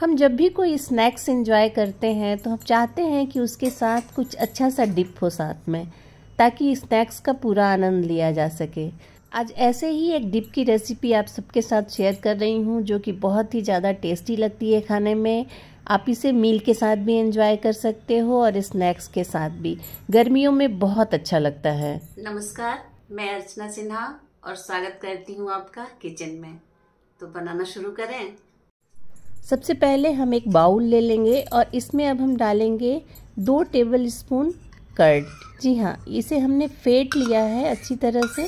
हम जब भी कोई स्नैक्स इन्जॉय करते हैं तो हम चाहते हैं कि उसके साथ कुछ अच्छा सा डिप हो साथ में ताकि स्नैक्स का पूरा आनंद लिया जा सके आज ऐसे ही एक डिप की रेसिपी आप सबके साथ शेयर कर रही हूँ जो कि बहुत ही ज़्यादा टेस्टी लगती है खाने में आप इसे मील के साथ भी एंजॉय कर सकते हो और स्नैक्स के साथ भी गर्मियों में बहुत अच्छा लगता है नमस्कार मैं अर्चना सिन्हा और स्वागत करती हूँ आपका किचन में तो बनाना शुरू करें सबसे पहले हम एक बाउल ले लेंगे और इसमें अब हम डालेंगे दो टेबल स्पून कर्ड जी हाँ इसे हमने फेट लिया है अच्छी तरह से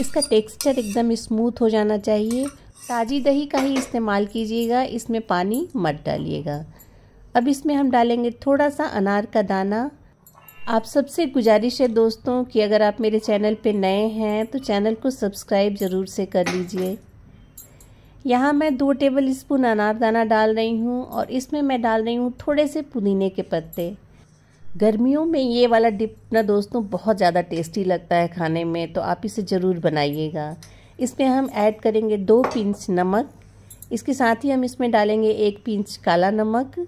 इसका टेक्सचर एकदम स्मूथ हो जाना चाहिए ताज़ी दही का ही इस्तेमाल कीजिएगा इसमें पानी मत डालिएगा अब इसमें हम डालेंगे थोड़ा सा अनार का दाना आप सबसे गुजारिश है दोस्तों कि अगर आप मेरे चैनल पे नए हैं तो चैनल को सब्सक्राइब ज़रूर से कर लीजिए यहाँ मैं दो टेबल स्पून अनारदाना डाल रही हूँ और इसमें मैं डाल रही हूँ थोड़े से पुदीने के पत्ते गर्मियों में ये वाला डिप ना दोस्तों बहुत ज़्यादा टेस्टी लगता है खाने में तो आप इसे ज़रूर बनाइएगा इसमें हम ऐड करेंगे दो पिंच नमक इसके साथ ही हम इसमें डालेंगे एक पिंच काला नमक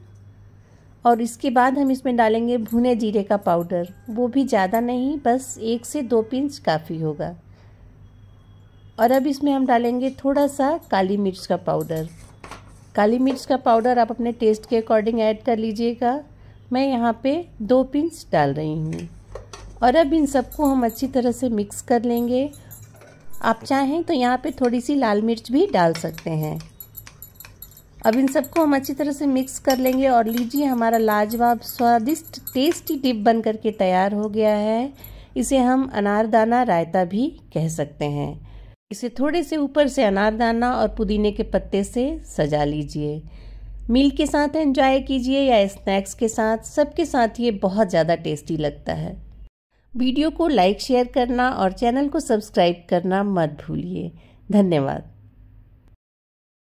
और इसके बाद हम इसमें डालेंगे भुने जीरे का पाउडर वो भी ज़्यादा नहीं बस एक से दो पिंच काफ़ी होगा और अब इसमें हम डालेंगे थोड़ा सा काली मिर्च का पाउडर काली मिर्च का पाउडर आप अपने टेस्ट के अकॉर्डिंग ऐड कर लीजिएगा मैं यहाँ पे दो पिंच डाल रही हूँ और अब इन सबको हम अच्छी तरह से मिक्स कर लेंगे आप चाहें तो यहाँ पे थोड़ी सी लाल मिर्च भी डाल सकते हैं अब इन सबको हम अच्छी तरह से मिक्स कर लेंगे और लीजिए हमारा लाजवाब स्वादिष्ट टेस्टी डिप बन करके तैयार हो गया है इसे हम अनारदाना रायता भी कह सकते हैं इसे थोड़े से ऊपर से अनारदाना और पुदीने के पत्ते से सजा लीजिए मील के साथ एंजॉय कीजिए या स्नैक्स के साथ सबके साथ ये बहुत ज़्यादा टेस्टी लगता है वीडियो को लाइक शेयर करना और चैनल को सब्सक्राइब करना मत भूलिए धन्यवाद